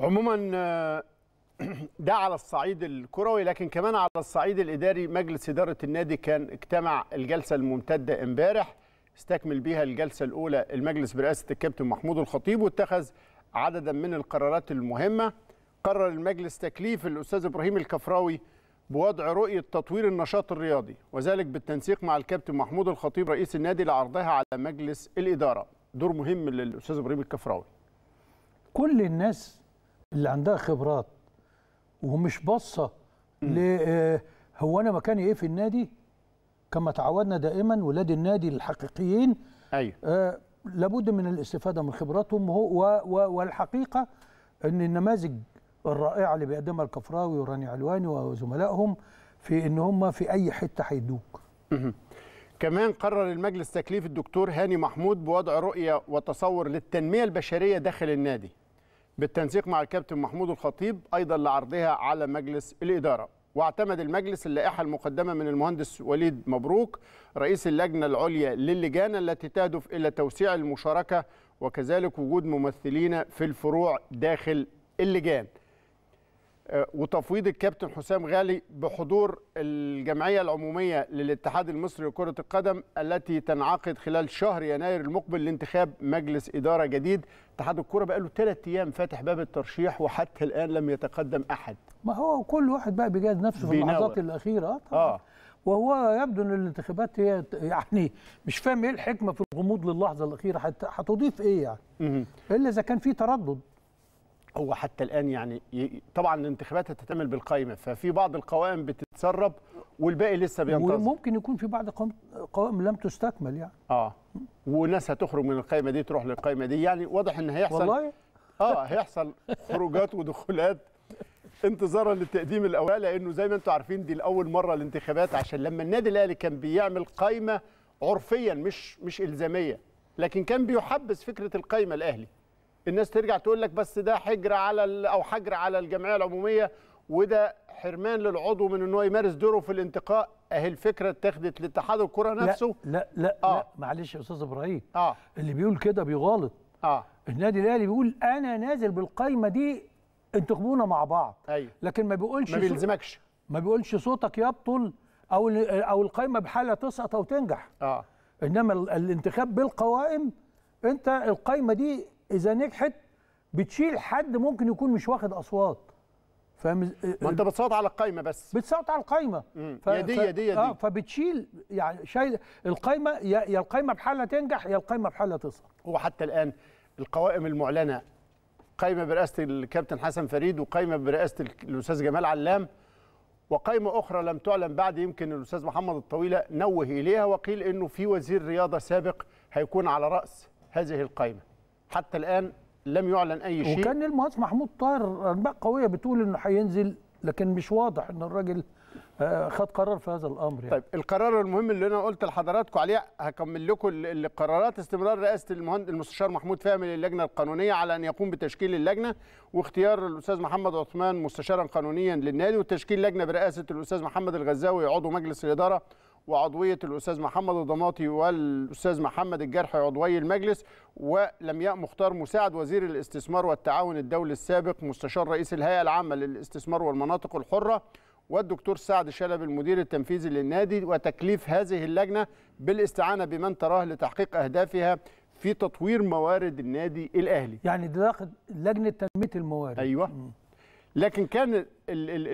عموما آه، ده على الصعيد الكروي لكن كمان على الصعيد الاداري مجلس اداره النادي كان اجتمع الجلسه الممتده امبارح استكمل بها الجلسه الاولى المجلس برئاسه الكابتن محمود الخطيب واتخذ عددا من القرارات المهمه قرر المجلس تكليف الاستاذ ابراهيم الكفراوي بوضع رؤيه تطوير النشاط الرياضي وذلك بالتنسيق مع الكابتن محمود الخطيب رئيس النادي لعرضها على مجلس الاداره دور مهم للاستاذ ابراهيم الكفراوي كل الناس اللي عندها خبرات ومش باصه ل آه، هو انا مكاني ايه في النادي كما تعودنا دائما ولاد النادي الحقيقيين ايوه آه لابد من الاستفاده من خبراتهم و و والحقيقه ان النماذج الرائعه اللي بيقدمها الكفراوي وراني علواني وزملائهم في ان هم في اي حته هيدوك كمان قرر المجلس تكليف الدكتور هاني محمود بوضع رؤيه وتصور للتنميه البشريه داخل النادي بالتنسيق مع الكابتن محمود الخطيب أيضا لعرضها على مجلس الإدارة واعتمد المجلس اللائحة المقدمة من المهندس وليد مبروك رئيس اللجنة العليا للجان التي تهدف إلى توسيع المشاركة وكذلك وجود ممثلين في الفروع داخل اللجان آه، وتفويض الكابتن حسام غالي بحضور الجمعية العمومية للاتحاد المصري لكرة القدم التي تنعقد خلال شهر يناير المقبل لانتخاب مجلس إدارة جديد اتحاد الكرة بقاله ثلاث أيام فاتح باب الترشيح وحتى الآن لم يتقدم أحد ما هو كل واحد بقى بيجهز نفسه في اللحظات الأخيرة آه، طبعا. آه. وهو يبدو ان الانتخابات هي يعني مش فاهم ايه الحكمه في الغموض للحظه الاخيره هتضيف ايه يعني الا اذا كان في تردد هو حتى الان يعني طبعا الانتخابات هتتعمل بالقائمه ففي بعض القوائم بتتسرب والباقي لسه بينتظر وممكن يكون في بعض قوائم لم تستكمل يعني اه وناس هتخرج من القائمه دي تروح للقائمه دي يعني واضح ان هيحصل والله اه هيحصل خروجات ودخولات انتظارا لتقديم الاوراق لانه زي ما انتم عارفين دي لاول مره الانتخابات عشان لما النادي الاهلي كان بيعمل قائمه عرفيا مش مش الزاميه لكن كان بيحبس فكره القائمه الاهلي الناس ترجع تقول لك بس ده حجر على او حجر على الجمعيه العموميه وده حرمان للعضو من ان هو يمارس دوره في الانتقاء اهي الفكره اتخذت لاتحاد الكره نفسه لا لا لا, آه. لا معلش يا استاذ ابراهيم آه. اللي بيقول كده بيغالط اه النادي الاهلي بيقول انا نازل بالقايمه دي انتخبونا مع بعض أيوة. لكن ما بيقولش ما بيلزمكش ما بيقولش صوتك يبطل او او القايمه بحالها تسقط او تنجح اه انما الانتخاب بالقوائم انت القايمه دي اذا نجحت بتشيل حد ممكن يكون مش واخد اصوات فاهم ما انت بتصوت على القايمه بس بتصوت على القايمه ف... يا دي يا دي يا دي آه فبتشيل يعني شايل القايمه يا, يا القايمه بحالها تنجح يا القايمه بحالها تسقط هو حتى الان القوائم المعلنه قايمه برئاسه الكابتن حسن فريد وقايمه برئاسه الاستاذ جمال علام وقايمه اخرى لم تعلن بعد يمكن الاستاذ محمد الطويله نوه اليها وقيل انه في وزير رياضه سابق هيكون على راس هذه القايمه حتى الان لم يعلن اي شيء وكان المهندس محمود طاهر انباء قويه بتقول انه هينزل لكن مش واضح ان الراجل آه، خد قرار في هذا الامر يعني. طيب القرار المهم اللي انا قلت لحضراتكم عليه هكمل لكم قرارات استمرار رئاسه المهندس المستشار محمود فهمي للجنه القانونيه على ان يقوم بتشكيل اللجنه واختيار الاستاذ محمد عثمان مستشارا قانونيا للنادي وتشكيل لجنه برئاسه الاستاذ محمد الغزاوي عضو مجلس الاداره وعضويه الاستاذ محمد الضماطي والاستاذ محمد الجرحي عضوي المجلس ولمياء مختار مساعد وزير الاستثمار والتعاون الدولي السابق مستشار رئيس الهيئه العامه للاستثمار والمناطق الحره والدكتور سعد شلب المدير التنفيذي للنادي وتكليف هذه اللجنه بالاستعانه بمن تراه لتحقيق اهدافها في تطوير موارد النادي الاهلي يعني ده لجنه تنميه الموارد ايوه لكن كان ال ال